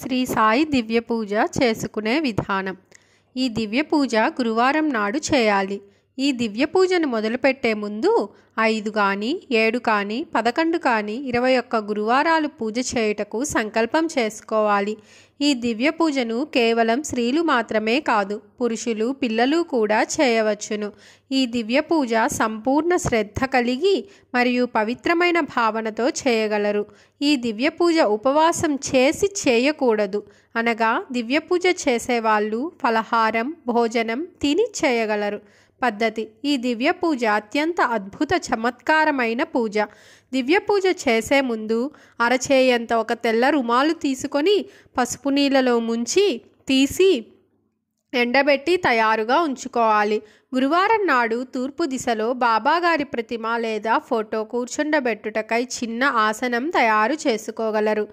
శ్రీ సాయి దివ్య పూజ చేసుకునే విధానం ఈ దివ్య పూజ గురువారం నాడు చేయాలి ఈ దివ్య పూజను మొదలుపెట్టే ముందు ఐదు కానీ ఏడు కానీ పదకొండు కానీ ఇరవై ఒక్క గురువారాలు పూజ చేయుటకు సంకల్పం చేసుకోవాలి ఈ దివ్య పూజను కేవలం స్త్రీలు మాత్రమే కాదు పురుషులు పిల్లలు కూడా చేయవచ్చును ఈ దివ్య పూజ సంపూర్ణ శ్రద్ధ కలిగి మరియు పవిత్రమైన భావనతో చేయగలరు ఈ దివ్య పూజ ఉపవాసం చేసి చేయకూడదు అనగా దివ్య పూజ చేసేవాళ్ళు ఫలహారం భోజనం తిని చేయగలరు పద్ధతి ఈ దివ్య పూజ అత్యంత అద్భుత చమత్కారమైన పూజ దివ్య పూజ చేసే ముందు అరచేయంత ఒక తెల్ల రుమాలు తీసుకొని పసుపు నీళ్ళలో ముంచి తీసి ఎండబెట్టి తయారుగా ఉంచుకోవాలి గురువారం నాడు తూర్పు దిశలో బాబాగారి ప్రతిమ లేదా ఫోటో కూర్చుండబెట్టుటకై చిన్న ఆసనం తయారు చేసుకోగలరు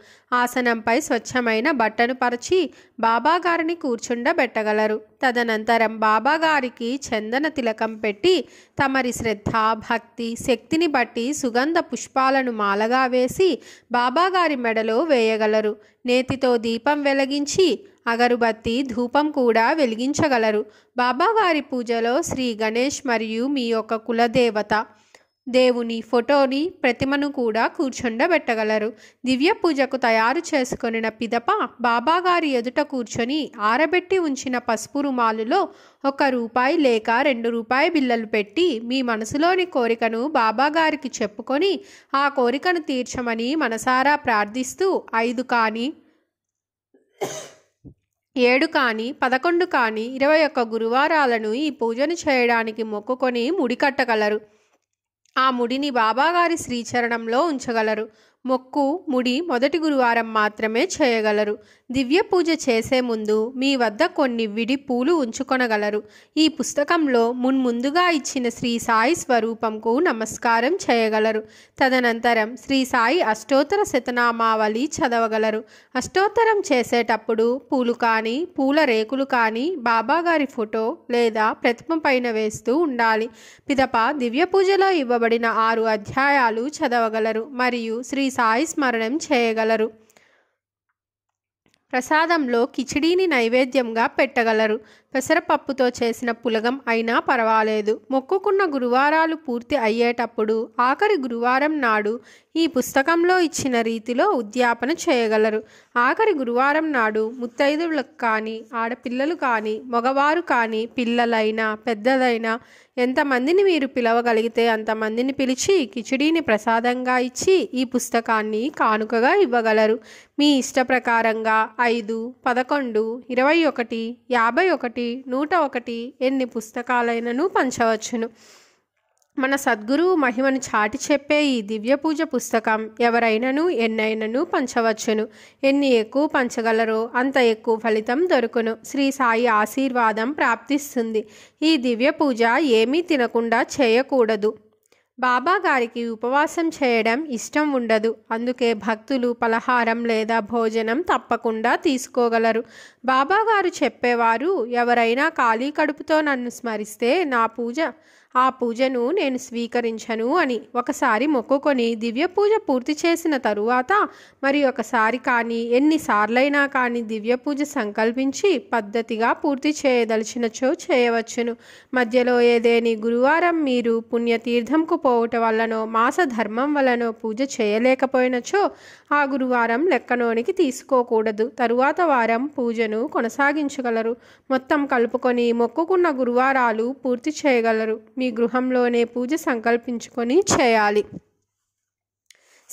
ఆసనంపై స్వచ్ఛమైన బట్టను పరిచి బాబాగారిని కూర్చుండబెట్టగలరు తదనంతరం బాబాగారికి చందన తిలకం పెట్టి తమరి శ్రద్ధ భక్తి శక్తిని బట్టి సుగంధ పుష్పాలను మాలగా వేసి బాబాగారి మెడలో వేయగలరు నేతితో దీపం వెలిగించి అగరుబత్తి ధూపం కూడా వెలిగించగలరు బాబావారి పూజలో శ్రీ గణేష్ మరియు మీ యొక్క కులదేవత దేవుని ఫోటోని ప్రతిమను కూడా కూర్చుండబెట్టగలరు దివ్య పూజకు తయారు చేసుకుని పిదప బాబాగారి ఎదుట కూర్చొని ఆరబెట్టి ఉంచిన పసుపు రుమాలులో ఒక రూపాయి లేక రెండు రూపాయి బిల్లలు పెట్టి మీ మనసులోని కోరికను బాబాగారికి చెప్పుకొని ఆ కోరికను తీర్చమని మనసారా ప్రార్థిస్తూ ఐదు కానీ ఏడు కానీ పదకొండు కానీ ఇరవై ఒక్క గురువారాలను ఈ పూజను చేయడానికి మొక్కుకొని ముడి కట్టగలరు ఆ ముడిని బాబాగారి శ్రీచరణంలో ఉంచగలరు మొక్కు ముడి మొదటి గురువారం మాత్రమే చేయగలరు దివ్య పూజ చేసే ముందు మీ వద్ద కొన్ని విడి పూలు ఉంచుకొనగలరు ఈ పుస్తకంలో మున్ముందుగా ఇచ్చిన శ్రీ సాయి స్వరూపంకు నమస్కారం చేయగలరు తదనంతరం శ్రీ సాయి అష్టోత్తర శతనామావళి చదవగలరు అష్టోత్తరం చేసేటప్పుడు పూలు కానీ పూల రేకులు కానీ బాబాగారి ఫోటో లేదా ప్రతిమ పైన వేస్తూ ఉండాలి పిదప దివ్య పూజలో ఇవ్వబడిన ఆరు అధ్యాయాలు చదవగలరు మరియు శ్రీ సాయి స్మరణం చేయగలరు ప్రసాదంలో కిచిడీని నైవేద్యంగా పెట్టగలరు పెసరపప్పుతో చేసిన పులగం అయినా పర్వాలేదు మొక్కుకున్న గురువారాలు పూర్తి అయ్యేటప్పుడు ఆఖరి గురువారం నాడు ఈ పుస్తకంలో ఇచ్చిన రీతిలో ఉద్యాపన చేయగలరు ఆఖరి గురువారం నాడు ముత్తైదులకు కానీ ఆడపిల్లలు కానీ మగవారు కానీ పిల్లలైనా పెద్దదైనా ఎంతమందిని మీరు పిలవగలిగితే అంతమందిని పిలిచి కిచిడీని ప్రసాదంగా ఇచ్చి ఈ పుస్తకాన్ని కానుకగా ఇవ్వగలరు మీ ఇష్ట ప్రకారంగా ఐదు పదకొండు ఇరవై ఒకటి యాభై ఒకటి ఒకటి నూట ఒకటి ఎన్ని పుస్తకాలైనను పంచవచ్చును మన సద్గురువు మహిమను చాటి చెప్పే ఈ దివ్య పూజ పుస్తకం ఎవరైనను ఎన్నైనను పంచవచ్చును ఎన్ని ఎక్కువ పంచగలరో అంత ఎక్కువ ఫలితం దొరుకును శ్రీ సాయి ఆశీర్వాదం ప్రాప్తిస్తుంది ఈ దివ్య పూజ ఏమీ తినకుండా చేయకూడదు బాబాగారికి ఉపవాసం చేయడం ఇష్టం ఉండదు అందుకే భక్తులు పలహారం లేదా భోజనం తప్పకుండా తీసుకోగలరు బాబాగారు చెప్పేవారు ఎవరైనా ఖాళీ కడుపుతో నన్ను స్మరిస్తే నా పూజ ఆ పూజను నేను స్వీకరించను అని ఒకసారి మొక్కుకొని దివ్య పూజ పూర్తి చేసిన తరువాత మరి ఒకసారి కానీ ఎన్నిసార్లైనా కానీ దివ్య పూజ సంకల్పించి పద్ధతిగా పూర్తి చేయదలిచినచో చేయవచ్చును మధ్యలో ఏదేని గురువారం మీరు పుణ్యతీర్థంకు పోవటం వల్లనో మాస ధర్మం వలనో పూజ చేయలేకపోయినచో ఆ గురువారం లెక్కలోనికి తీసుకోకూడదు తరువాత వారం పూజను కొనసాగించగలరు మొత్తం కలుపుకొని మొక్కుకున్న గురువారాలు పూర్తి చేయగలరు మీ గృహంలోనే పూజ సంకల్పించుకొని చేయాలి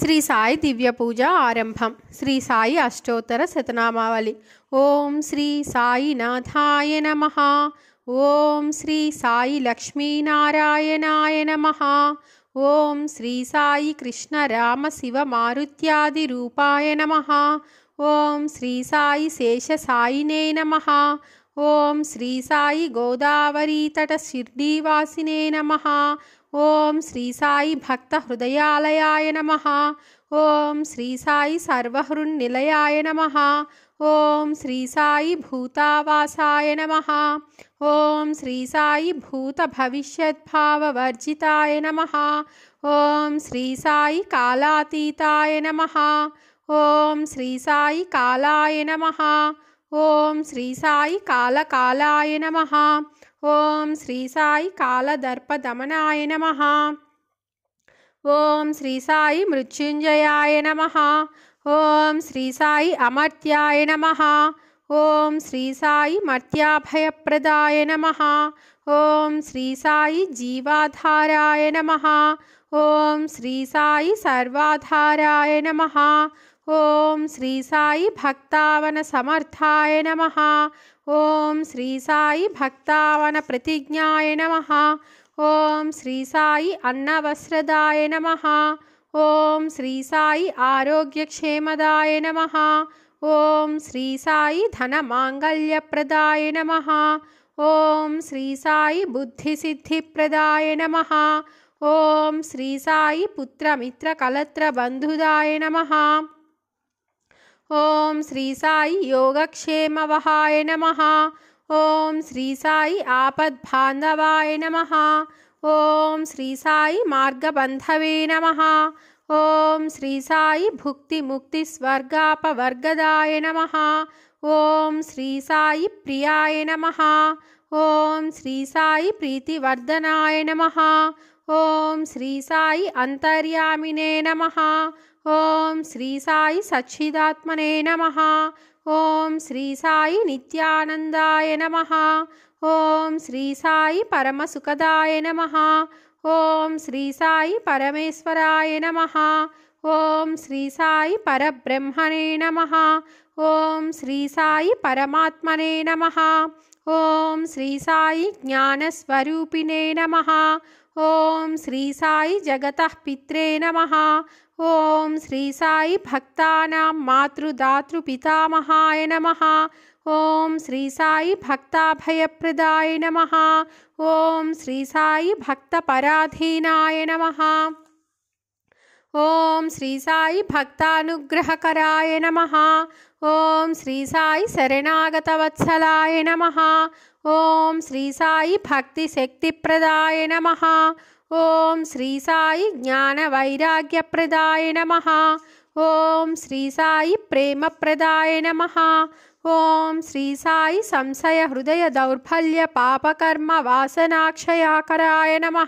శ్రీ సాయి దివ్య పూజ ఆరంభం శ్రీ సాయి అష్టోత్తర శతనామావళి ఓం శ్రీ సాయి నాథాయ నమ ఓం శ్రీ సాయి లక్ష్మీనారాయణాయ నమ ఓం శ్రీ సాయి కృష్ణ రామ శివ మారుత్యాది రూపాయ నమ ఓం శ్రీ సాయి శేష సాయినే నమ ఓం శ్రీ సాయి గోదావరి తట షిర్డీవాసినే నమ ఓం శ్రీ సాయి భక్త హృదయాలయాయ నమ ఓం శ్రీ సాయి సర్వహృన్నిలయాయ నమ ఓం శ్రీ సాయి భూతావాసాయ నమ ఓం శ్రీ సాయి భూత భవిష్యద్భావవర్జితాయ నమ ఓం శ్రీ సాయి కాలాతీతాయ నమ ఓం శ్రీ సాయి కాలాయ నమ ఓం శ్రీ సాయి కాలకాలాయ నమ ఓం శ్రీ సాయి కాలదర్పదమనాయ నమ ఓం శ్రీ సాయి మృత్యుంజయాయ నమ ఓం శ్రీ సాయి అమర్త్యాయ నమ ఓం శ్రీ సాయి మర్త్యాభయప్రదాయ నమ ఓం శ్రీ సాయి జీవాధారాయ నమ ఓం శ్రీ సాయి సర్వాధారాయ నమ ఓం శ్రీ సాయి భక్తావన సమర్థాయ నమ ఓం శ్రీ సాయి భక్తావన ప్రతిజ్ఞాయ నమ ఓం శ్రీ సాయి అన్నవస్త్రదాయ నమ ॐ श्री साई आरोग्यक्षेमदाय नमः ॐ श्री साई धनमाङ्गल्यप्रदाय नमः ॐ श्री साई बुद्धिसिद्धिप्रदाय नमः ॐ श्री साई पुत्रमित्रकलत्रबन्धुदाय नमः ॐ श्री साई योगक्षेमवहाय नमः ॐ श्री साई आपद्भान्धवाय नमः ఓం శ్రీ సాయి మార్గబంధవే నమ ఓం శ్రీ సాయి భుక్తి ముక్తి స్వర్గాపవర్గదాయ నమ ఓం శ్రీ సాయి ప్రియాయ నమ ఓం శ్రీ సాయి ప్రీతివర్ధనాయ నమ ఓం శ్రీ సాయి అంతర్యామినే నమ ఓం శ్రీ సాయి సచ్చిదాత్మనే నమ ఓం శ్రీ సాయి నిత్యానందాయ నమ ॐ श्री साई परमसुखदाय नमः ॐ श्री साई परमेश्वराय नमः ॐ श्री साई परब्रह्मणे नमः ॐ श्री साई परमात्मने नमः ॐ श्री साई ज्ञानस्वरूपिणे नमः ॐ श्री साई पित्रे नमः ॐ श्री साई भक्तानां मातृदातृपितामहाय नमः ॐ श्री साई भक्ताभयप्रदाय नमः ॐ श्री साई भक्तपराधीनाय नमः ॐ श्री साई भक्तानुग्रहकराय नमः ॐ श्री साई शरणागतवत्सलाय नमः ॐ श्री साई भक्तिशक्तिप्रदाय नमः ॐ श्री साई ज्ञानवैराग्यप्रदाय नमः ॐ श्री साई प्रेमप्रदाय नमः ఓం శ్రీ సాయి సంశయ హృదయ దౌర్బల్య పాపకర్మ వాసనాక్షయాకరాయ నమ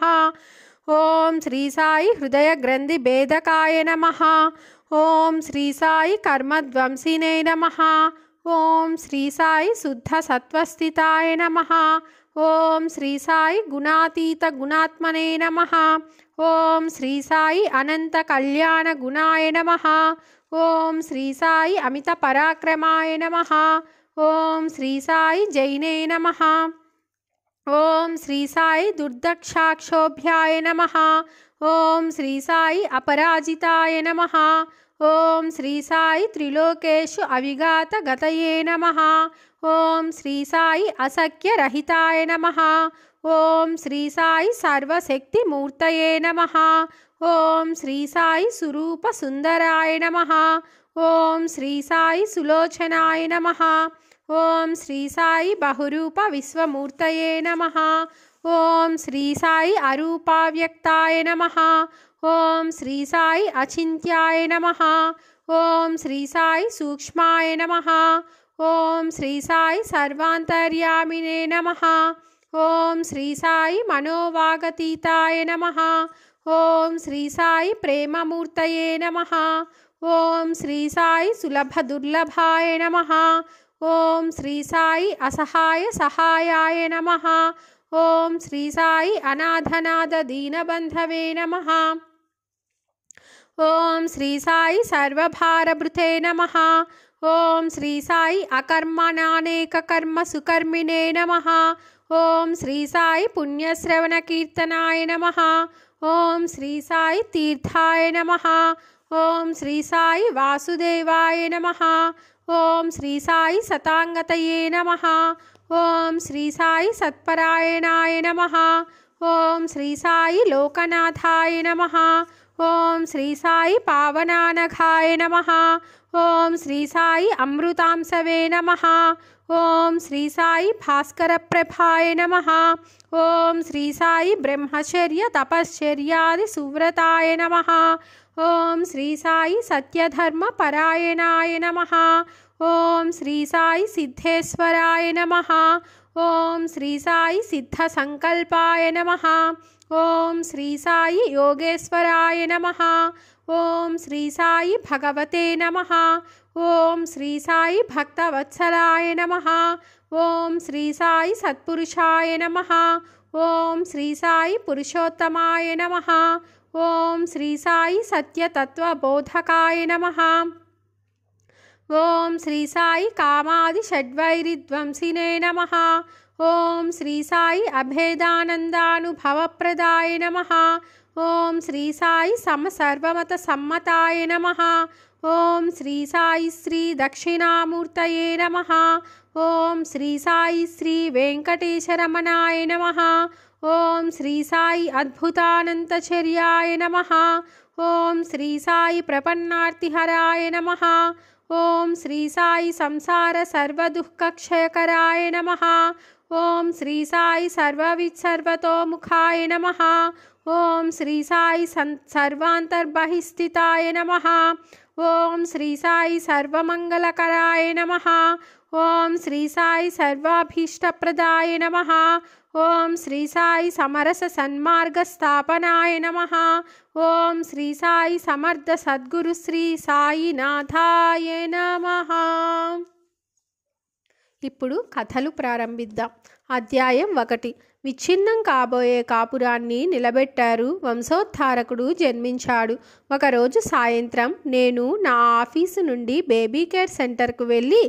ఓం శ్రీ సాయి హృదయ గ్రంథి భేదకాయ నమ ఓం శ్రీ సాయి కర్మధ్వంసినే నమ ఓం శ్రీ సాయి శుద్ధ సత్వస్థితాయ నమ ఓం శ్రీ సాయి గుణాతీత గుణాత్మనే నమ ఓం శ్రీ సాయి అనంత కళ్యాణ గుణాయ నమ ॐ श्री साई अमितपराक्रमाय नमः ॐ श्री साई जैने नमः ॐ श्री साई दुर्दक्षाक्षोभ्याय नमः ॐ श्री साई अपराजिताय नमः ॐ श्री साई त्रिलोकेषु अविघातगतये नमः ॐ श्री साई असख्यरहिताय नमः ॐ श्री साई सर्वशक्तिमूर्तये नमः ॐ श्री साई सुरूपसुन्दराय नमः ॐ श्री साई सुलोचनाय नमः ॐ श्री साई बहुरूपविश्वमूर्तये नमः ॐ श्री साई अरूपाव्यक्ताय नमः ॐ श्री साई अचिन्त्याय नमः ॐ श्री साई सूक्ष्माय नमः ॐ श्री साई सर्वान्तर्यामिने नमः ॐ श्री साई मनोवागतीताय नमः ఓం శ్రీ సాయి ప్రేమమూర్తయే నమ ఓం శ్రీ సాయి సులభ దుర్లభాయ నమ ఓం శ్రీ సాయి అసహాయ సహాయాయ నమ ఓం శ్రీ సాయి అనాథనాథ దీనబంధవే నమ ఓం శ్రీ సాయి సర్వభారభృతే నమ ఓం శ్రీ సాయి అకర్మణానేక కర్మ సుకర్మిణే నమ ఓం శ్రీ సాయి పుణ్యశ్రవణ కీర్తనాయ నమ ॐ श्री साई तीर्थाय नमः ॐ श्री साई वासुदेवाय नमः ॐ श्री साई सताङ्गतये नमः ॐ श्री साई सत्परायणाय नमः ॐ श्री साई लोकनाथाय नमः ॐ श्री साई पावनानघाय नमः ॐ श्री साई अमृतांसवे नमः ओम श्री साई भास्कर प्रभाय नम ओम श्री साई ब्रह्मचर्य तपश्चर्यादि सुव्रताय नम ओम श्री साई सत्यधर्म परायणाय नम ओम श्री साई सिद्धेश्वराय नम ओम श्री साई सिद्धसङ्कल्पाय नमः ॐ श्री साई योगेश्वराय नमः ॐ श्री साई भगवते नमः ॐ श्री साई भक्तवत्सलाय नमः ॐ श्री साई सत्पुरुषाय नमः ॐ श्री साई पुरुषोत्तमाय नमः ॐ श्री साई सत्यतत्त्वबोधकाय नमः ॐ श्री साई कामादिषड्वैरिध्वंसिने नमः ఓం శ్రీ సాయి అభేదానందానుభవప్రదాయ నమ ఓం శ్రీ సాయి సమసర్వమత సమ్మతాయ నమ ఓం శ్రీ సాయి శ్రీ దక్షిణామూర్తయే నమ ఓం శ్రీ సాయి శ్రీ వెంకటేశరమణాయ నమ ఓం శ్రీ సాయి అద్భుతానంతచర్యాయ నమ ఓం శ్రీ సాయి ప్రపన్నార్తిహరాయ నమ ఓం శ్రీ సాయి సంసార సర్వదుఃఖక్షయకరాయ నమ ॐ श्री साई सर्ववित्सर्वतो मुखाय नमः ॐ श्री साई सन् सर्वान्तर्बहिस्थिताय नमः ॐ श्री साई सर्वमङ्गलकराय नमः ॐ श्री साई सर्वाभीष्टप्रदाय नमः ॐ श्री साई समरससन्मार्गस्थापनाय नमः ॐ श्री साई समर्थ सद्गुरुश्री साईनाथाय नमः ఇప్పుడు కథలు ప్రారంభిద్దాం అధ్యాయం ఒకటి విచ్ఛిన్నం కాబోయే కాపురాన్ని నిలబెట్టారు వంశోద్ధారకుడు జన్మించాడు ఒకరోజు సాయంత్రం నేను నా ఆఫీసు నుండి బేబీ కేర్ సెంటర్కు వెళ్ళి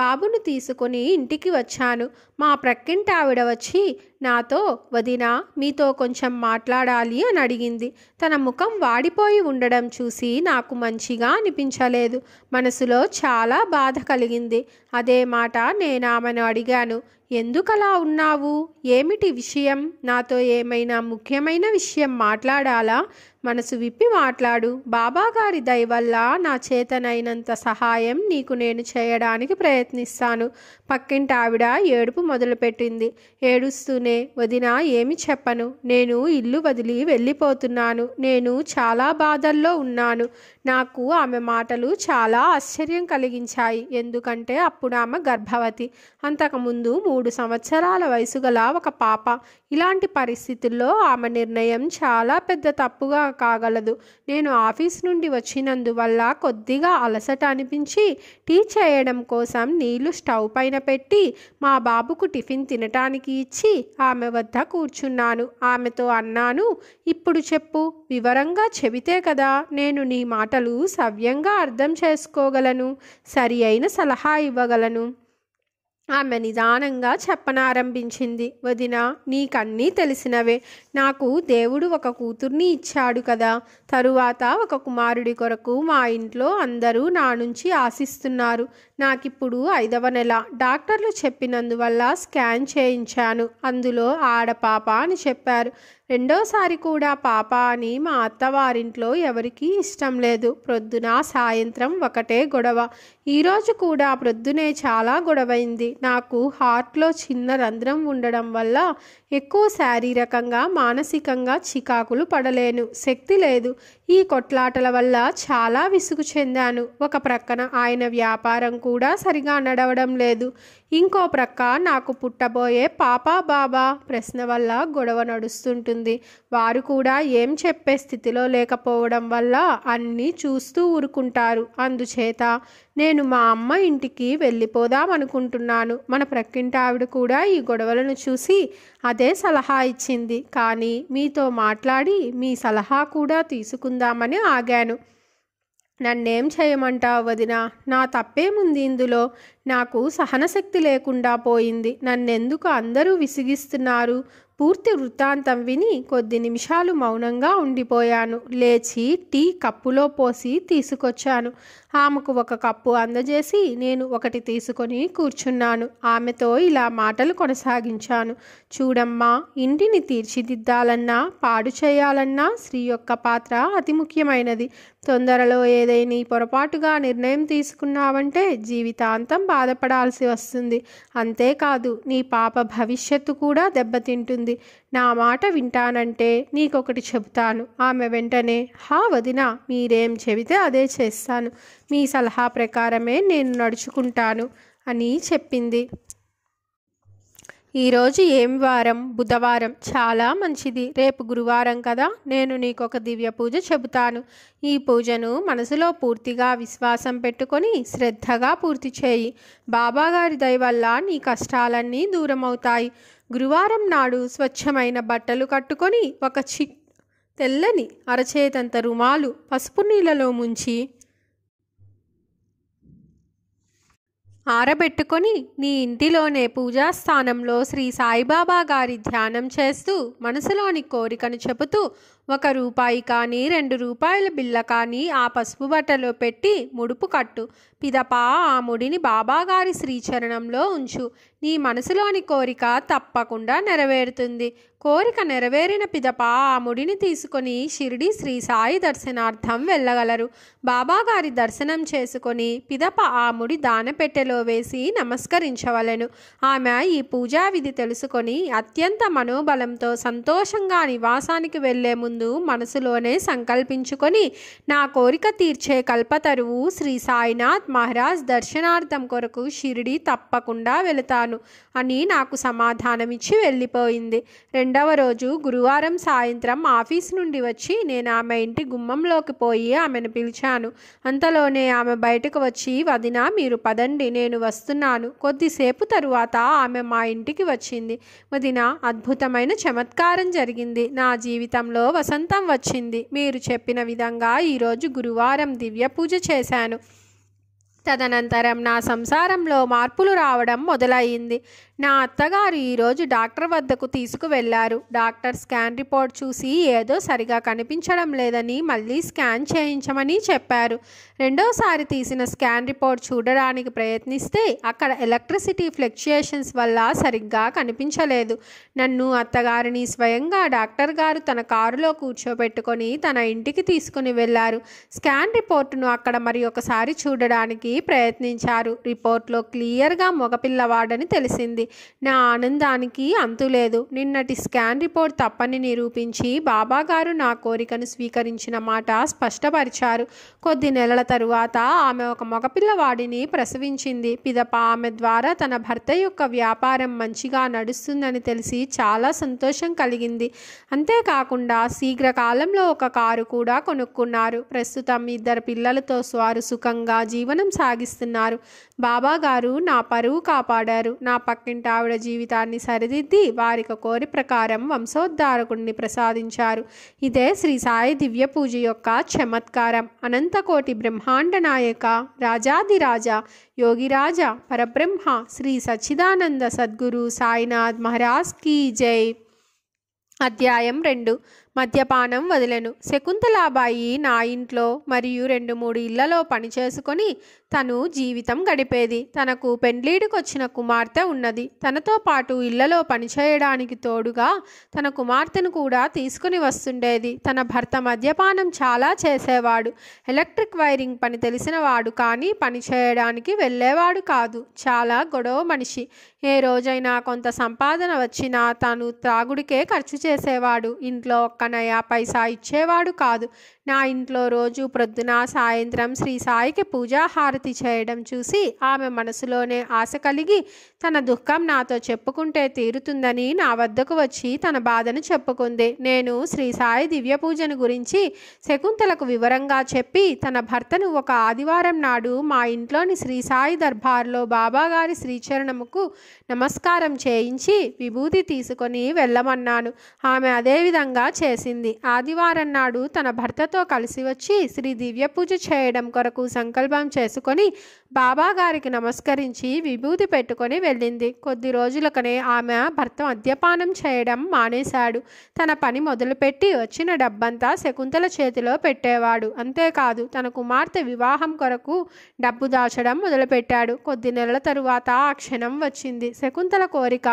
బాబును తీసుకుని ఇంటికి వచ్చాను మా ప్రక్కింటి ఆవిడ వచ్చి నాతో వదిన మీతో కొంచెం మాట్లాడాలి అని అడిగింది తన ముఖం వాడిపోయి ఉండడం చూసి నాకు మంచిగా అనిపించలేదు మనసులో చాలా బాధ కలిగింది అదే మాట నేను ఆమెను అడిగాను ఎందుకలా ఉన్నావు ఏమిటి విషయం నాతో ఏమైనా ముఖ్యమైన విషయం మాట్లాడాలా మనసు విప్పి మాట్లాడు బాబాగారి దయ వల్ల నా చేతనైనంత సహాయం నీకు నేను చేయడానికి ప్రయత్నిస్తాను పక్కింటి ఆవిడ ఏడుపు మొదలుపెట్టింది ఏడుస్తూనే వదిన ఏమి చెప్పను నేను ఇల్లు వదిలి వెళ్ళిపోతున్నాను నేను చాలా బాధల్లో ఉన్నాను నాకు ఆమె మాటలు చాలా ఆశ్చర్యం కలిగించాయి ఎందుకంటే అప్పుడు ఆమె గర్భవతి అంతకుముందు మూడు సంవత్సరాల వయసు గల ఒక పాప ఇలాంటి పరిస్థితుల్లో ఆమె నిర్ణయం చాలా పెద్ద తప్పుగా కాగలదు నేను ఆఫీస్ నుండి వచ్చినందువల్ల కొద్దిగా అలసట అనిపించి టీ చేయడం కోసం నీళ్లు స్టవ్ పైన పెట్టి మా బాబుకు టిఫిన్ తినటానికి ఇచ్చి ఆమె వద్ద కూర్చున్నాను ఆమెతో అన్నాను ఇప్పుడు చెప్పు వివరంగా చెబితే కదా నేను నీ మాట మాటలు సవ్యంగా అర్థం చేసుకోగలను సరి అయిన సలహా ఇవ్వగలను ఆమె నిదానంగా చెప్పనారంభించింది వదిన నీకన్నీ తెలిసినవే నాకు దేవుడు ఒక కూతుర్ని ఇచ్చాడు కదా తరువాత ఒక కుమారుడి కొరకు మా ఇంట్లో అందరూ నా నుంచి ఆశిస్తున్నారు నాకిప్పుడు ఐదవ నెల డాక్టర్లు చెప్పినందువల్ల స్కాన్ చేయించాను అందులో ఆడపాప అని చెప్పారు రెండోసారి కూడా పాప అని మా అత్తవారింట్లో ఎవరికీ ఇష్టం లేదు ప్రొద్దున సాయంత్రం ఒకటే గొడవ ఈరోజు కూడా ప్రొద్దునే చాలా గొడవైంది నాకు హార్ట్లో చిన్న రంధ్రం ఉండడం వల్ల ఎక్కువ శారీరకంగా మానసికంగా చికాకులు పడలేను శక్తి లేదు ఈ కొట్లాటల వల్ల చాలా విసుగు చెందాను ఒక ప్రక్కన ఆయన వ్యాపారం కూడా సరిగా నడవడం లేదు ఇంకో ప్రక్క నాకు పుట్టబోయే పాపా బాబా ప్రశ్న వల్ల గొడవ నడుస్తుంటుంది వారు కూడా ఏం చెప్పే స్థితిలో లేకపోవడం వల్ల అన్నీ చూస్తూ ఊరుకుంటారు అందుచేత నేను మా అమ్మ ఇంటికి వెళ్ళిపోదాం అనుకుంటున్నాను మన ప్రక్కింటి ఆవిడ కూడా ఈ గొడవలను చూసి అదే సలహా ఇచ్చింది కానీ మీతో మాట్లాడి మీ సలహా కూడా తీసుకుందామని ఆగాను నన్నేం చేయమంటావు వదిన నా తప్పేముంది ఇందులో నాకు సహనశక్తి లేకుండా పోయింది నన్నెందుకు అందరూ విసిగిస్తున్నారు పూర్తి వృత్తాంతం విని కొద్ది నిమిషాలు మౌనంగా ఉండిపోయాను లేచి టీ కప్పులో పోసి తీసుకొచ్చాను ఆమెకు ఒక కప్పు అందజేసి నేను ఒకటి తీసుకొని కూర్చున్నాను ఆమెతో ఇలా మాటలు కొనసాగించాను చూడమ్మా ఇంటిని తీర్చిదిద్దాలన్నా పాడు చేయాలన్నా స్త్రీ యొక్క పాత్ర అతి ముఖ్యమైనది తొందరలో ఏదైనా పొరపాటుగా నిర్ణయం తీసుకున్నావంటే జీవితాంతం బాధపడాల్సి వస్తుంది అంతేకాదు నీ పాప భవిష్యత్తు కూడా దెబ్బతింటుంది నా మాట వింటానంటే నీకొకటి చెబుతాను ఆమె వెంటనే హా వదిన మీరేం చెబితే అదే చేస్తాను మీ సలహా ప్రకారమే నేను నడుచుకుంటాను అని చెప్పింది ఈరోజు ఏం వారం బుధవారం చాలా మంచిది రేపు గురువారం కదా నేను నీకు ఒక దివ్య పూజ చెబుతాను ఈ పూజను మనసులో పూర్తిగా విశ్వాసం పెట్టుకొని శ్రద్ధగా పూర్తి చేయి బాబాగారి దయ వల్ల నీ కష్టాలన్నీ దూరం అవుతాయి గురువారం నాడు స్వచ్ఛమైన బట్టలు కట్టుకొని ఒక చి తెల్లని అరచేతంత రుమాలు పసుపు నీళ్ళలో ముంచి ఆరబెట్టుకొని నీ ఇంటిలోనే పూజాస్థానంలో శ్రీ సాయిబాబా గారి ధ్యానం చేస్తూ మనసులోని కోరికను చెబుతూ ఒక రూపాయి కానీ రెండు రూపాయల బిల్ల కానీ ఆ పసుపు బట్టలో పెట్టి ముడుపు కట్టు పిదపా ఆ ముడిని బాబాగారి శ్రీచరణంలో ఉంచు నీ మనసులోని కోరిక తప్పకుండా నెరవేరుతుంది కోరిక నెరవేరిన పిదప ఆ ముడిని తీసుకొని షిరిడి శ్రీ సాయి దర్శనార్థం వెళ్ళగలరు బాబాగారి దర్శనం చేసుకొని పిదప ఆ ముడి దానపెట్టెలో వేసి నమస్కరించవలను ఆమె ఈ పూజా విధి తెలుసుకొని అత్యంత మనోబలంతో సంతోషంగా నివాసానికి వెళ్లే ముందు ముందు మనసులోనే సంకల్పించుకొని నా కోరిక తీర్చే కల్పతరువు శ్రీ సాయినాథ్ మహారాజ్ దర్శనార్థం కొరకు షిరిడి తప్పకుండా వెళతాను అని నాకు సమాధానమిచ్చి వెళ్ళిపోయింది రెండవ రోజు గురువారం సాయంత్రం ఆఫీస్ నుండి వచ్చి నేను ఆమె ఇంటి గుమ్మంలోకి పోయి ఆమెను పిలిచాను అంతలోనే ఆమె బయటకు వచ్చి వదిన మీరు పదండి నేను వస్తున్నాను కొద్దిసేపు తరువాత ఆమె మా ఇంటికి వచ్చింది వదిన అద్భుతమైన చమత్కారం జరిగింది నా జీవితంలో వసంతం వచ్చింది మీరు చెప్పిన విధంగా ఈరోజు గురువారం దివ్య పూజ చేశాను తదనంతరం నా సంసారంలో మార్పులు రావడం మొదలయ్యింది నా అత్తగారు ఈరోజు డాక్టర్ వద్దకు తీసుకువెళ్లారు డాక్టర్ స్కాన్ రిపోర్ట్ చూసి ఏదో సరిగా కనిపించడం లేదని మళ్ళీ స్కాన్ చేయించమని చెప్పారు రెండోసారి తీసిన స్కాన్ రిపోర్ట్ చూడడానికి ప్రయత్నిస్తే అక్కడ ఎలక్ట్రిసిటీ ఫ్లెక్చుయేషన్స్ వల్ల సరిగ్గా కనిపించలేదు నన్ను అత్తగారిని స్వయంగా డాక్టర్ గారు తన కారులో కూర్చోబెట్టుకొని తన ఇంటికి తీసుకుని వెళ్లారు స్కాన్ రిపోర్టును అక్కడ మరి ఒకసారి చూడడానికి చేయడానికి ప్రయత్నించారు రిపోర్ట్లో క్లియర్గా మగపిల్లవాడని తెలిసింది నా ఆనందానికి అంతులేదు నిన్నటి స్కాన్ రిపోర్ట్ తప్పని నిరూపించి బాబాగారు నా కోరికను స్వీకరించిన మాట స్పష్టపరిచారు కొద్ది నెలల తరువాత ఆమె ఒక మగపిల్లవాడిని ప్రసవించింది పిదప ఆమె ద్వారా తన భర్త యొక్క వ్యాపారం మంచిగా నడుస్తుందని తెలిసి చాలా సంతోషం కలిగింది అంతేకాకుండా శీఘ్రకాలంలో ఒక కారు కూడా కొనుక్కున్నారు ప్రస్తుతం ఇద్దరు పిల్లలతో వారు సుఖంగా జీవనం సాగిస్తున్నారు బాబాగారు నా పరువు కాపాడారు నా పక్కింటి ఆవిడ జీవితాన్ని సరిదిద్ది వారిక కోరి ప్రకారం వంశోద్ధారకుడిని ప్రసాదించారు ఇదే శ్రీ సాయి దివ్య పూజ యొక్క చమత్కారం అనంతకోటి బ్రహ్మాండ నాయక రాజాదిరాజా యోగిరాజ పరబ్రహ్మ శ్రీ సచ్చిదానంద సద్గురు సాయినాథ్ మహారాజ్ కీ జై అధ్యాయం రెండు మద్యపానం వదిలెను శకుంతలాబాయి నా ఇంట్లో మరియు రెండు మూడు ఇళ్లలో పనిచేసుకొని తను జీవితం గడిపేది తనకు పెండ్లీడికొచ్చిన కుమార్తె ఉన్నది తనతో పాటు ఇళ్లలో పనిచేయడానికి తోడుగా తన కుమార్తెను కూడా తీసుకుని వస్తుండేది తన భర్త మద్యపానం చాలా చేసేవాడు ఎలక్ట్రిక్ వైరింగ్ పని తెలిసినవాడు కానీ పని చేయడానికి వెళ్ళేవాడు కాదు చాలా గొడవ మనిషి ఏ రోజైనా కొంత సంపాదన వచ్చినా తను త్రాగుడికే ఖర్చు చేసేవాడు ఇంట్లో ఒక్క రూపానయా పైసా ఇచ్చేవాడు కాదు నా ఇంట్లో రోజు ప్రొద్దున సాయంత్రం శ్రీ సాయికి పూజాహారతి చేయడం చూసి ఆమె మనసులోనే ఆశ కలిగి తన దుఃఖం నాతో చెప్పుకుంటే తీరుతుందని నా వద్దకు వచ్చి తన బాధను చెప్పుకుంది నేను శ్రీ సాయి దివ్య పూజను గురించి శకుంతలకు వివరంగా చెప్పి తన భర్తను ఒక ఆదివారం నాడు మా ఇంట్లోని శ్రీ సాయి దర్బార్లో బాబాగారి శ్రీచరణముకు నమస్కారం చేయించి విభూతి తీసుకొని వెళ్ళమన్నాను ఆమె అదేవిధంగా చే చేసింది ఆదివారం నాడు తన భర్తతో కలిసి వచ్చి శ్రీ దివ్య పూజ చేయడం కొరకు సంకల్పం చేసుకొని బాబాగారికి నమస్కరించి విభూతి పెట్టుకొని వెళ్ళింది కొద్ది రోజులకనే ఆమె భర్త మద్యపానం చేయడం మానేశాడు తన పని మొదలుపెట్టి వచ్చిన డబ్బంతా శకుంతల చేతిలో పెట్టేవాడు అంతేకాదు తన కుమార్తె వివాహం కొరకు డబ్బు దాచడం మొదలుపెట్టాడు కొద్ది నెలల తరువాత ఆ క్షణం వచ్చింది శకుంతల కోరిక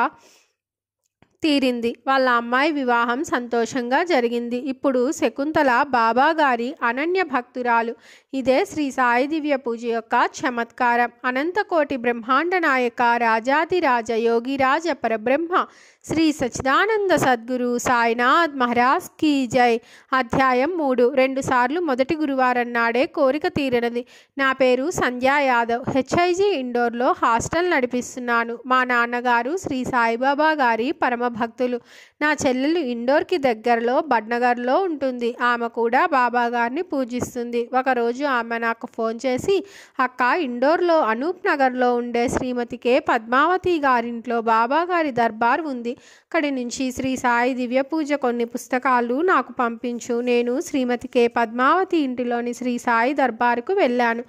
తీరింది వాళ్ళ అమ్మాయి వివాహం సంతోషంగా జరిగింది ఇప్పుడు శకుంతల బాబా గారి అనన్య భక్తురాలు ఇదే శ్రీ సాయి దివ్య పూజ యొక్క చమత్కారం అనంతకోటి బ్రహ్మాండ నాయక రాజాదిరాజ యోగిరాజ పరబ్రహ్మ శ్రీ సచిదానంద సద్గురు సాయినాథ్ మహారాజ్ కీ జై అధ్యాయం మూడు రెండుసార్లు మొదటి గురువారం నాడే కోరిక తీరినది నా పేరు సంధ్యా యాదవ్ హెచ్ఐజీ ఇండోర్లో హాస్టల్ నడిపిస్తున్నాను మా నాన్నగారు శ్రీ సాయిబాబా గారి పరమభక్తులు నా చెల్లెలు ఇండోర్కి దగ్గరలో బడ్నగర్లో ఉంటుంది ఆమె కూడా బాబాగారిని పూజిస్తుంది ఒకరోజు ఆమె నాకు ఫోన్ చేసి అక్క ఇండోర్లో అనూప్ నగర్లో ఉండే శ్రీమతికే పద్మావతి గారింట్లో బాబాగారి దర్బార్ ఉంది అక్కడి నుంచి శ్రీ సాయి దివ్య పూజ కొన్ని పుస్తకాలు నాకు పంపించు నేను శ్రీమతికే పద్మావతి ఇంటిలోని శ్రీ సాయి దర్బార్కు వెళ్ళాను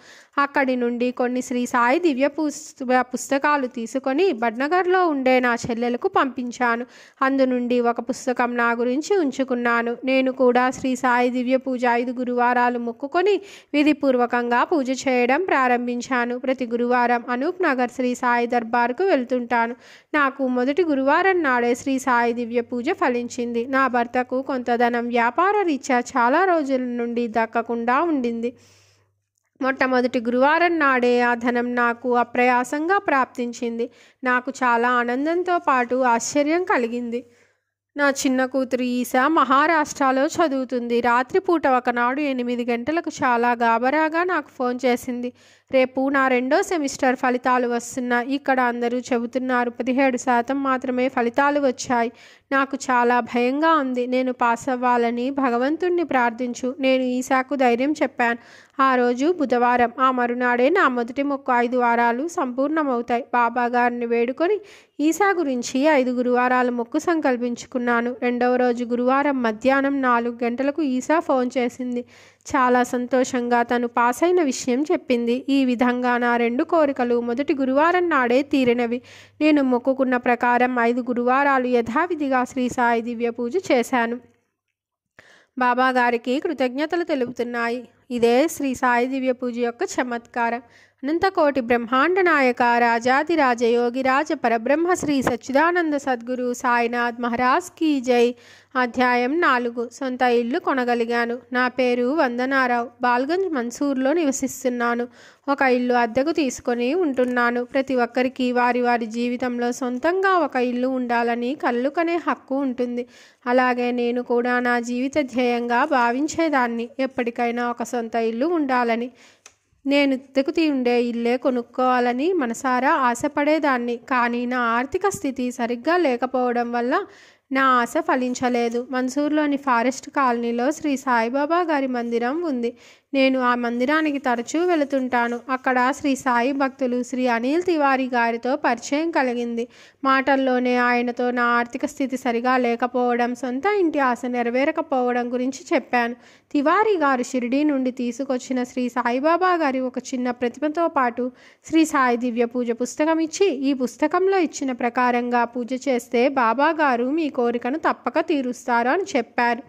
అక్కడి నుండి కొన్ని శ్రీ సాయి దివ్య పుస్తకాలు తీసుకొని బడ్నగర్లో ఉండే నా చెల్లెలకు పంపించాను అందు నుండి ఒక పుస్తకం నా గురించి ఉంచుకున్నాను నేను కూడా శ్రీ సాయి దివ్య పూజ ఐదు గురువారాలు మొక్కుకొని విధిపూర్వకంగా పూజ చేయడం ప్రారంభించాను ప్రతి గురువారం అనూప్ నగర్ శ్రీ సాయి దర్బార్కు వెళ్తుంటాను నాకు మొదటి గురువారం నాడే శ్రీ సాయి దివ్య పూజ ఫలించింది నా భర్తకు కొంత ధనం వ్యాపార రీత్యా చాలా రోజుల నుండి దక్కకుండా ఉండింది మొట్టమొదటి గురువారం నాడే ఆ ధనం నాకు అప్రయాసంగా ప్రాప్తించింది నాకు చాలా ఆనందంతో పాటు ఆశ్చర్యం కలిగింది నా చిన్న కూతురు ఈశా మహారాష్ట్రలో చదువుతుంది రాత్రిపూట ఒకనాడు ఎనిమిది గంటలకు చాలా గాబరాగా నాకు ఫోన్ చేసింది రేపు నా రెండో సెమిస్టర్ ఫలితాలు వస్తున్నాయి ఇక్కడ అందరూ చెబుతున్నారు పదిహేడు శాతం మాత్రమే ఫలితాలు వచ్చాయి నాకు చాలా భయంగా ఉంది నేను పాస్ అవ్వాలని భగవంతుణ్ణి ప్రార్థించు నేను ఈసాకు ధైర్యం చెప్పాను ఆ రోజు బుధవారం ఆ మరునాడే నా మొదటి మొక్క ఐదు వారాలు సంపూర్ణమవుతాయి బాబా గారిని వేడుకొని ఈసా గురించి ఐదు గురువారాలు మొక్కు సంకల్పించుకున్నాను రెండవ రోజు గురువారం మధ్యాహ్నం నాలుగు గంటలకు ఈసా ఫోన్ చేసింది చాలా సంతోషంగా తను పాస్ అయిన విషయం చెప్పింది ఈ విధంగా నా రెండు కోరికలు మొదటి గురువారం నాడే తీరినవి నేను మొక్కుకున్న ప్రకారం ఐదు గురువారాలు యథావిధిగా శ్రీ సాయి దివ్య పూజ చేశాను బాబాగారికి కృతజ్ఞతలు తెలుపుతున్నాయి इदे श्री साई दिव्य पूज या चमत्कार అనంతకోటి బ్రహ్మాండ నాయక రాజాది రాజయోగి రాజ పరబ్రహ్మ శ్రీ సచ్చిదానంద సద్గురు సాయినాథ్ మహారాజ్ కీ జై అధ్యాయం నాలుగు సొంత ఇల్లు కొనగలిగాను నా పేరు వందనారావు బాల్గంజ్ మన్సూర్లో నివసిస్తున్నాను ఒక ఇల్లు అద్దెకు తీసుకొని ఉంటున్నాను ప్రతి ఒక్కరికి వారి వారి జీవితంలో సొంతంగా ఒక ఇల్లు ఉండాలని కళ్ళు కనే హక్కు ఉంటుంది అలాగే నేను కూడా నా జీవిత ధ్యేయంగా భావించేదాన్ని ఎప్పటికైనా ఒక సొంత ఇల్లు ఉండాలని నేను తెగుతి ఉండే ఇల్లే కొనుక్కోవాలని మనసారా ఆశపడేదాన్ని కానీ నా ఆర్థిక స్థితి సరిగ్గా లేకపోవడం వల్ల నా ఆశ ఫలించలేదు మన్సూర్లోని ఫారెస్ట్ కాలనీలో శ్రీ సాయిబాబా గారి మందిరం ఉంది నేను ఆ మందిరానికి తరచూ వెళుతుంటాను అక్కడ శ్రీ సాయి భక్తులు శ్రీ అనిల్ తివారీ గారితో పరిచయం కలిగింది మాటల్లోనే ఆయనతో నా ఆర్థిక స్థితి సరిగా లేకపోవడం సొంత ఇంటి ఆశ నెరవేరకపోవడం గురించి చెప్పాను తివారీ గారు షిరిడీ నుండి తీసుకొచ్చిన శ్రీ సాయిబాబా గారి ఒక చిన్న ప్రతిమతో పాటు శ్రీ సాయి దివ్య పూజ పుస్తకం ఇచ్చి ఈ పుస్తకంలో ఇచ్చిన ప్రకారంగా పూజ చేస్తే బాబా గారు మీ కోరికను తప్పక తీరుస్తారు అని చెప్పారు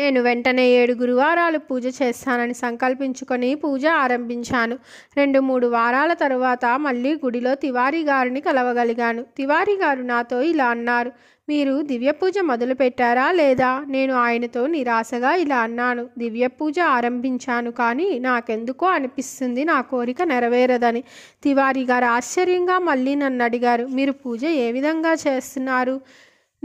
నేను వెంటనే ఏడు గురువారాలు పూజ చేస్తానని సంకల్పించుకొని పూజ ఆరంభించాను రెండు మూడు వారాల తరువాత మళ్ళీ గుడిలో తివారీ గారిని కలవగలిగాను తివారీ గారు నాతో ఇలా అన్నారు మీరు దివ్య పూజ మొదలుపెట్టారా లేదా నేను ఆయనతో నిరాశగా ఇలా అన్నాను దివ్య పూజ ఆరంభించాను కానీ నాకెందుకో అనిపిస్తుంది నా కోరిక నెరవేరదని తివారీ గారు ఆశ్చర్యంగా మళ్ళీ నన్ను అడిగారు మీరు పూజ ఏ విధంగా చేస్తున్నారు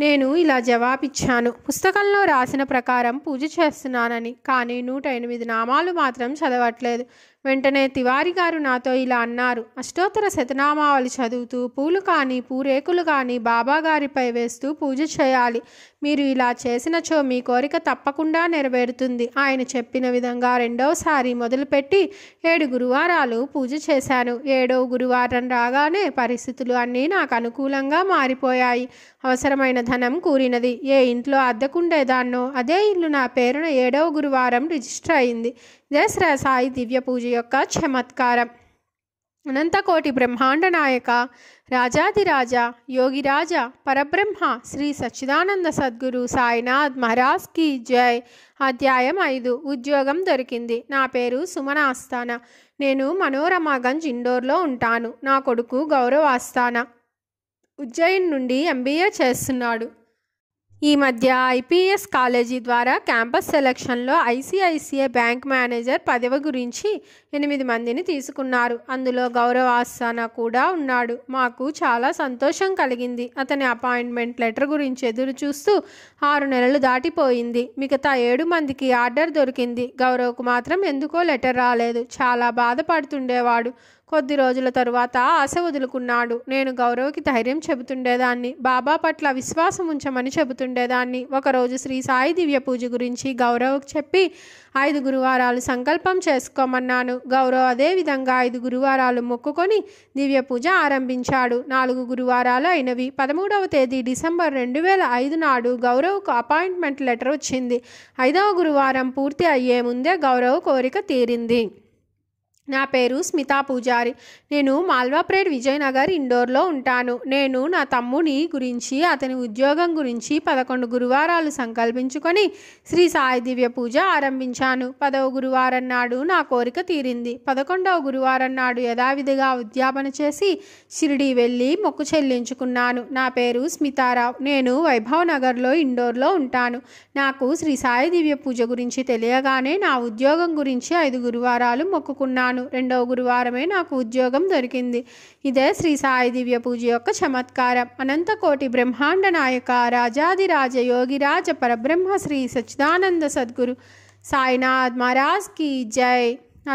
నేను ఇలా జవాబిచ్చాను పుస్తకంలో రాసిన ప్రకారం పూజ చేస్తున్నానని కానీ నూట ఎనిమిది నామాలు మాత్రం చదవట్లేదు వెంటనే తివారి గారు నాతో ఇలా అన్నారు అష్టోత్తర శతనామావళి చదువుతూ పూలు కానీ పూరేకులు కానీ బాబాగారిపై వేస్తూ పూజ చేయాలి మీరు ఇలా చేసినచో మీ కోరిక తప్పకుండా నెరవేరుతుంది ఆయన చెప్పిన విధంగా రెండవసారి మొదలుపెట్టి ఏడు గురువారాలు పూజ చేశాను ఏడవ గురువారం రాగానే పరిస్థితులు అన్నీ నాకు అనుకూలంగా మారిపోయాయి అవసరమైన ధనం కూరినది ఏ ఇంట్లో అద్దకుండేదాన్నో అదే ఇల్లు నా పేరున ఏడవ గురువారం రిజిస్టర్ అయింది దసరా సాయి దివ్య పూజ యొక్క చమత్కారం అనంతకోటి బ్రహ్మాండ నాయక రాజాదిరాజ యోగిరాజ పరబ్రహ్మ శ్రీ సచ్చిదానంద సద్గురు సాయినాథ్ మహారాజ్కి జై అధ్యాయం ఐదు ఉద్యోగం దొరికింది నా పేరు సుమన ఆస్థాన నేను మనోరమాగంజ్ ఇండోర్లో ఉంటాను నా కొడుకు గౌరవ ఆస్థాన ఉజ్జయిన్ నుండి ఎంబీఏ చేస్తున్నాడు ఈ మధ్య ఐపీఎస్ కాలేజీ ద్వారా క్యాంపస్ సెలక్షన్లో ఐసిఐసిఐ బ్యాంక్ మేనేజర్ పదవి గురించి ఎనిమిది మందిని తీసుకున్నారు అందులో గౌరవ ఆస్థాన కూడా ఉన్నాడు మాకు చాలా సంతోషం కలిగింది అతని అపాయింట్మెంట్ లెటర్ గురించి ఎదురు చూస్తూ ఆరు నెలలు దాటిపోయింది మిగతా ఏడు మందికి ఆర్డర్ దొరికింది గౌరవ్కు మాత్రం ఎందుకో లెటర్ రాలేదు చాలా బాధపడుతుండేవాడు కొద్ది రోజుల తరువాత ఆశ వదులుకున్నాడు నేను గౌరవకి ధైర్యం చెబుతుండేదాన్ని బాబా పట్ల విశ్వాసం ఉంచమని చెబుతుండేదాన్ని ఒకరోజు శ్రీ సాయి దివ్య పూజ గురించి గౌరవకు చెప్పి ఐదు గురువారాలు సంకల్పం చేసుకోమన్నాను గౌరవ్ అదే విధంగా ఐదు గురువారాలు మొక్కుకొని దివ్య పూజ ఆరంభించాడు నాలుగు గురువారాలు అయినవి పదమూడవ తేదీ డిసెంబర్ రెండు వేల ఐదు నాడు గౌరవ్కు అపాయింట్మెంట్ లెటర్ వచ్చింది ఐదవ గురువారం పూర్తి అయ్యే ముందే గౌరవ్ కోరిక తీరింది నా పేరు స్మితా పూజారి నేను మాల్వాపరేడ్ విజయనగర్ ఇండోర్లో ఉంటాను నేను నా తమ్ముని గురించి అతని ఉద్యోగం గురించి పదకొండు గురువారాలు సంకల్పించుకొని శ్రీ సాయి దివ్య పూజ ఆరంభించాను పదవ గురువారం నాడు నా కోరిక తీరింది పదకొండవ గురువారం నాడు యథావిధిగా ఉద్యాపన చేసి షిరిడి వెళ్ళి మొక్కు చెల్లించుకున్నాను నా పేరు స్మితారావు నేను వైభవ్ నగర్లో ఇండోర్లో ఉంటాను నాకు శ్రీ సాయి దివ్య పూజ గురించి తెలియగానే నా ఉద్యోగం గురించి ఐదు గురువారాలు మొక్కుకున్నాను చేశాను రెండవ గురువారమే నాకు ఉద్యోగం దొరికింది ఇదే శ్రీ సాయి దివ్య పూజ యొక్క చమత్కారం అనంతకోటి బ్రహ్మాండ నాయక రాజాదిరాజ యోగిరాజ పరబ్రహ్మ శ్రీ సచ్చిదానంద సద్గురు సాయినాథ్ మహారాజ్ కీ జై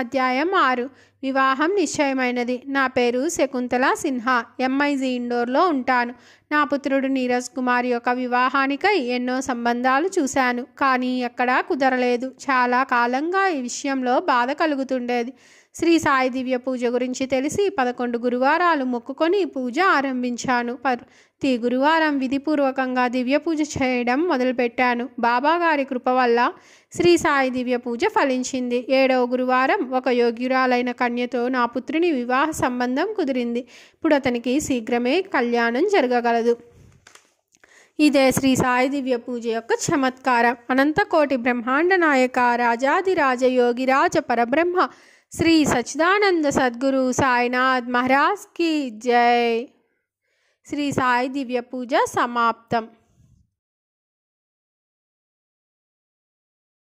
అధ్యాయం ఆరు వివాహం నిశ్చయమైనది నా పేరు శకుంతల సిన్హా ఎంఐజీ ఇండోర్లో ఉంటాను నా పుత్రుడు నీరజ్ కుమార్ యొక్క వివాహానికై ఎన్నో సంబంధాలు చూశాను కానీ ఎక్కడా కుదరలేదు చాలా కాలంగా ఈ విషయంలో బాధ కలుగుతుండేది శ్రీ సాయి దివ్య పూజ గురించి తెలిసి పదకొండు గురువారాలు మొక్కుకొని పూజ ఆరంభించాను ప్రతి గురువారం విధిపూర్వకంగా దివ్య పూజ చేయడం మొదలుపెట్టాను బాబాగారి కృప వల్ల శ్రీ సాయి దివ్య పూజ ఫలించింది ఏడవ గురువారం ఒక యోగ్యురాలైన కన్యతో నా పుత్రుని వివాహ సంబంధం కుదిరింది ఇప్పుడు అతనికి శీఘ్రమే కళ్యాణం జరగగలదు ఇదే శ్రీ సాయి దివ్య పూజ యొక్క చమత్కారం అనంతకోటి బ్రహ్మాండ నాయక రాజాదిరాజ యోగిరాజ పరబ్రహ్మ శ్రీ సచ్చిదానంద సద్గురు సాయినాథ్ మహారాజ్కి జై శ్రీ సాయి దివ్య పూజ సమాప్తం